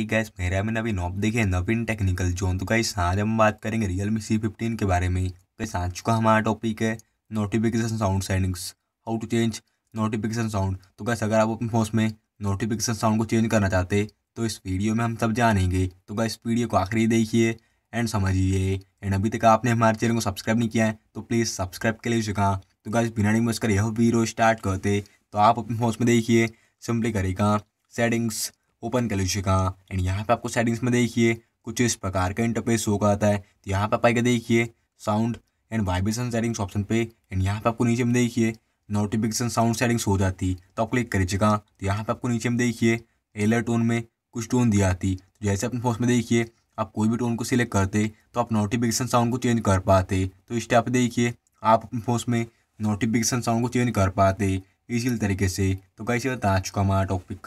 एक गैस मेरा है मैंने अभी नॉप देखे नवीन टेक्निकल जोन तो गाइस आज हम बात करेंगे रियल मी सी फिफ्टीन के बारे में कैसे आज चुका हमारा टॉपिक है notification sound settings how to change notification sound तो गैस अगर आप अपने फोन में नोटिफिकेशन साउंड को चेंज करना चाहते तो इस वीडियो में हम सब जानेंगे तो गैस वीडियो को आखिरी देखिए एंड समझिए एंड अभी तक आपने हमारे चैनल को सब्सक्राइब नहीं किया है तो प्लीज़ सब्सक्राइब के लिए चुका तो गैस बिना नहीं कर यह वीडियो स्टार्ट करते तो आप अपने फोन में देखिए सिंपली करेगा सेटिंग्स ओपन कर लीजिएगा एंड यहाँ पे आपको सेटिंग्स में देखिए कुछ इस प्रकार का इंटरफेस होगा आता है तो यहाँ पे आप आएगा देखिए sound and vibration settings option पे एंड यहाँ पे आपको नीचे में देखिए नोटिफिकेशन साउंड सेटिंग्स हो जाती तो आप क्लिक कर लीजिएगा तो यहाँ पे आपको नीचे में देखिए एलर टोन में कुछ टोन दी आती तो जैसे अपने फोन में देखिए आप कोई भी टोन को सिलेक्ट करते तो आप नोटिफिकेशन साउंड को चेंज कर पाते तो इस टाइप देखिए आप अपने फोन में नोटिफिकेशन साउंड को चेंज कर पाते इसी तरीके से तो कैसे बता चुका हमारा टॉपिक